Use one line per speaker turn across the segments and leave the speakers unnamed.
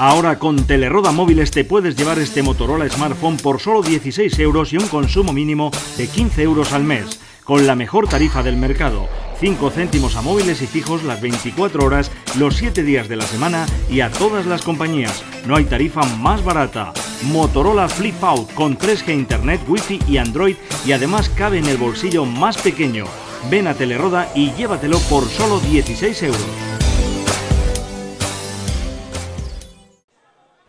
Ahora con Teleroda Móviles te puedes llevar este Motorola Smartphone por solo 16 euros y un consumo mínimo de 15 euros al mes, con la mejor tarifa del mercado. 5 céntimos a móviles y fijos las 24 horas, los 7 días de la semana y a todas las compañías. No hay tarifa más barata. Motorola Flip Out con 3G Internet, Wi-Fi y Android y además cabe en el bolsillo más pequeño. Ven a Teleroda y llévatelo por solo 16 euros.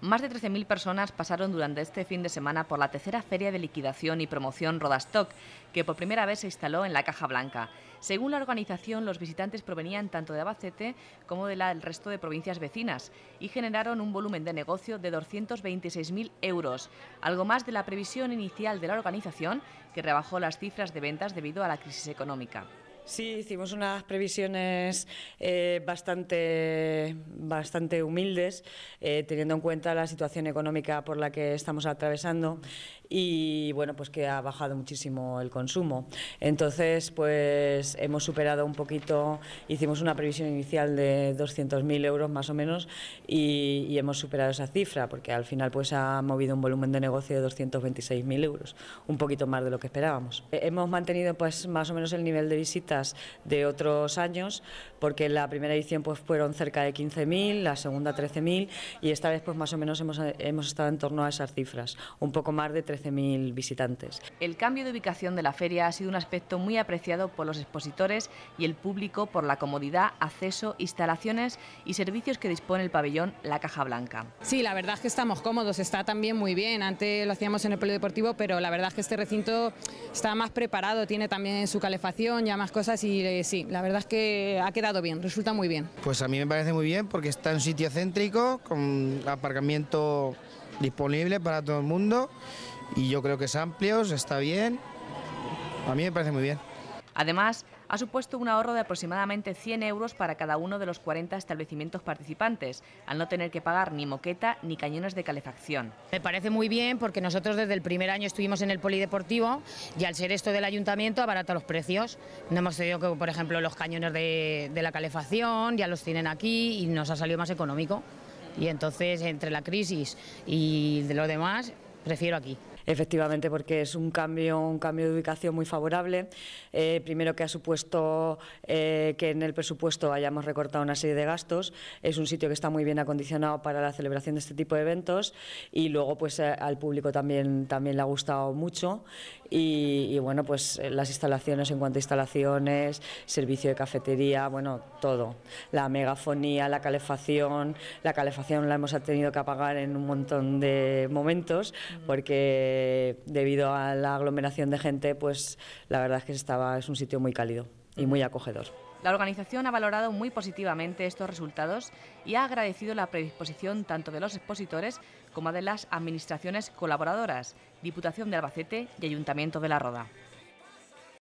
Más de 13.000 personas pasaron durante este fin de semana por la tercera feria de liquidación y promoción Rodastock, que por primera vez se instaló en la Caja Blanca. Según la organización, los visitantes provenían tanto de Abacete como del resto de provincias vecinas y generaron un volumen de negocio de 226.000 euros, algo más de la previsión inicial de la organización, que rebajó las cifras de ventas debido a la crisis económica. Sí, hicimos unas previsiones
eh, bastante, bastante humildes, eh, teniendo en cuenta la situación económica por la que estamos atravesando y bueno, pues que ha bajado muchísimo el consumo. Entonces, pues hemos superado un poquito, hicimos una previsión inicial de 200.000 euros más o menos y, y, hemos superado esa cifra porque al final pues ha movido un volumen de negocio de 226.000 euros, un poquito más de lo que esperábamos. Eh, hemos mantenido pues más o menos el nivel de visita de otros años, porque la primera edición pues fueron cerca de 15.000, la segunda 13.000 y esta vez pues más o menos hemos, hemos estado en torno a esas cifras, un poco más de 13.000 visitantes.
El cambio de ubicación de la feria ha sido un aspecto muy apreciado por los expositores y el público por la comodidad, acceso, instalaciones y servicios que dispone el pabellón La Caja Blanca.
Sí, la verdad es que estamos cómodos, está también muy bien. Antes lo hacíamos en el polideportivo, pero la verdad es que este recinto está más preparado, tiene también su calefacción, ya más cosas y eh, sí, la verdad es que ha quedado bien, resulta muy bien. Pues a mí me parece muy bien porque está en un sitio céntrico, con aparcamiento disponible para todo el mundo y yo creo que es amplio, está bien,
a mí me parece muy bien. Además, ha supuesto un ahorro de aproximadamente 100 euros para cada uno de los 40 establecimientos participantes, al no tener que pagar ni moqueta ni cañones de calefacción. Me parece muy bien porque nosotros desde el primer año estuvimos en el polideportivo y al ser
esto del ayuntamiento abarata los precios. No hemos tenido que, por ejemplo, los cañones de, la calefacción ya los tienen aquí y nos ha salido más económico. Y entonces, entre la crisis y de lo demás, prefiero aquí efectivamente, porque es un cambio, un cambio de ubicación muy favorable. Eh, primero que ha supuesto eh, que en el presupuesto hayamos recortado una serie de gastos. Es un sitio que está muy bien acondicionado para la celebración de este tipo de eventos y luego pues eh, al público también, también le ha gustado mucho y, y bueno pues las instalaciones en cuanto a instalaciones, servicio de cafetería, bueno todo, la megafonía, la calefacción, la calefacción la hemos tenido que apagar en un montón de momentos porque eh, debido a la aglomeración de gente, pues la verdad es que estaba, es un sitio muy cálido y muy acogedor.
La organización ha valorado muy positivamente estos resultados y ha agradecido la predisposición tanto de los expositores como de las administraciones colaboradoras, Diputación de Albacete y Ayuntamiento de La Roda.